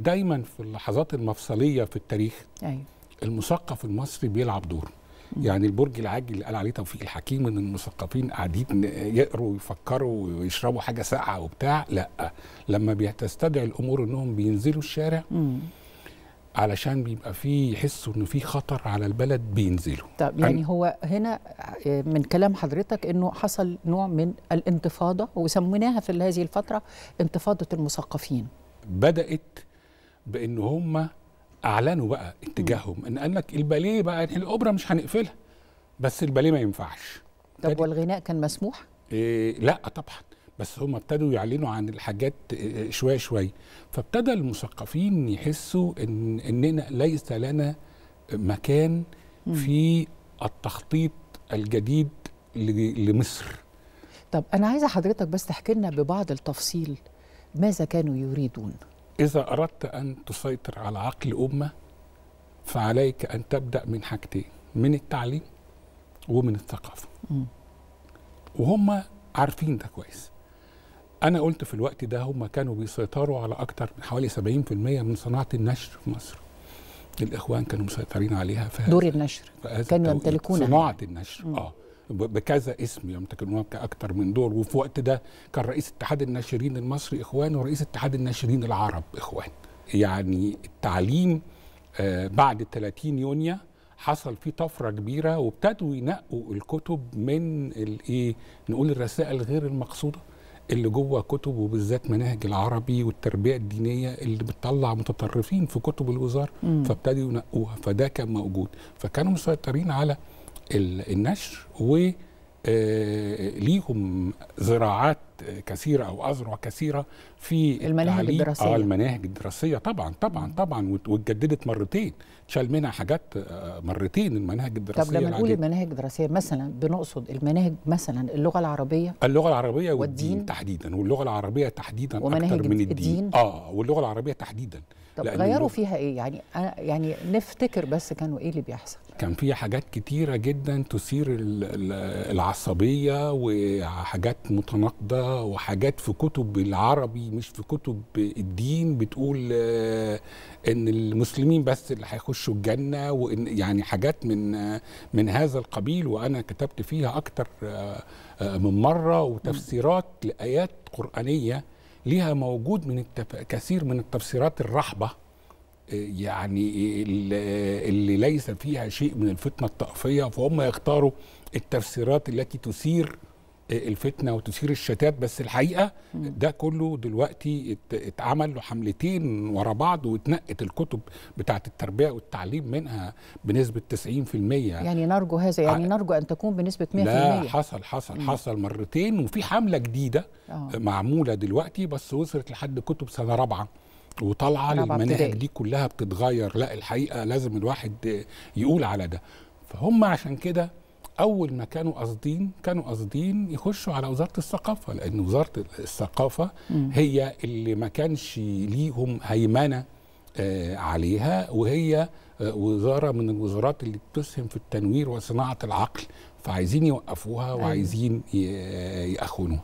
دايما في اللحظات المفصليه في التاريخ أيوة. المثقف المصري بيلعب دور يعني البرج العاجل اللي قال عليه توفيق الحكيم ان المثقفين قاعدين يقروا ويفكروا ويشربوا حاجه ساقعه وبتاع لا لما بتستدعي الامور انهم بينزلوا الشارع مم. علشان بيبقى فيه يحسوا انه في خطر على البلد بينزلوا طب يعني هو هنا من كلام حضرتك انه حصل نوع من الانتفاضه وسميناها في هذه الفتره انتفاضه المثقفين بدات بان هم اعلنوا بقى اتجاههم ان قال لك الباليه بقى يعني الاوبرا مش هنقفلها بس الباليه ما ينفعش طب والغناء كان مسموح؟ إيه لا طبعا بس هم ابتدوا يعلنوا عن الحاجات آه، آه، شويه شويه فابتدى المثقفين يحسوا ان اننا ليس لنا مكان في التخطيط الجديد لمصر طب انا عايزه حضرتك بس تحكي لنا ببعض التفصيل ماذا كانوا يريدون إذا أردت أن تسيطر على عقل أمة فعليك أن تبدأ من حاجتين من التعليم ومن الثقافة وهم عارفين ده كويس أنا قلت في الوقت ده هم كانوا بيسيطروا على أكتر من حوالي 70% من صناعة النشر في مصر الإخوان كانوا مسيطرين عليها في دور النشر كانوا يمتلكونها صناعة النشر م. آه بكذا اسم يمتكن هناك اكثر من دور وفي وقت ده كان رئيس اتحاد الناشرين المصري اخوان ورئيس اتحاد الناشرين العرب اخوان يعني التعليم آه، بعد 30 يونيو حصل فيه طفره كبيره وابتدوا ينقوا الكتب من الايه نقول الرسائل غير المقصوده اللي جوه كتب وبالذات مناهج العربي والتربيه الدينيه اللي بتطلع متطرفين في كتب الوزاره فابتدوا ينقوها فده كان موجود فكانوا مسيطرين على النشر وليهم آه، ذراعات كثيره او اذرع كثيره في المناهج آه، الدراسيه اه المناهج الدراسيه طبعا طبعا طبعا واتجددت مرتين اتشال منها حاجات آه، مرتين المناهج الدراسيه طب لما نقول المناهج الدراسيه مثلا بنقصد المناهج مثلا اللغه العربيه اللغه العربيه والدين, والدين تحديدا واللغه العربيه تحديدا اكثر من الدين, الدين اه واللغه العربيه تحديدا طب غيروا فيها ايه يعني أنا آه، يعني نفتكر بس كانوا ايه اللي بيحصل كان في حاجات كتيره جدا تثير العصبيه وحاجات متناقضه وحاجات في كتب العربي مش في كتب الدين بتقول آه، ان المسلمين بس اللي هيخشوا الجنه وان يعني حاجات من آه، من هذا القبيل وانا كتبت فيها اكتر آه، من مره وتفسيرات لايات قرانيه ليها موجود من التف... كثير من التفسيرات الرحبه يعني اللي ليس فيها شيء من الفتنه الطائفيه فهم يختاروا التفسيرات التي تثير الفتنه وتثير الشتات بس الحقيقه ده كله دلوقتي اتعمل له حملتين ورا بعض واتنقت الكتب بتاعه التربيه والتعليم منها بنسبه 90% يعني نرجو هذا يعني نرجو ان تكون بنسبه 100% لا حصل حصل حصل مرتين وفي حمله جديده آه. معموله دلوقتي بس وصلت لحد كتب سنه رابعه وطالعه المناهج دي كلها بتتغير لا الحقيقه لازم الواحد يقول على ده فهم عشان كده اول ما كانوا قاصدين كانوا قاصدين يخشوا على وزاره الثقافه لان وزاره الثقافه هي اللي ما كانش ليهم هيمنه آه عليها وهي آه وزاره من الوزارات اللي بتسهم في التنوير وصناعه العقل فعايزين يوقفوها أيوة. وعايزين آه، يأخونوها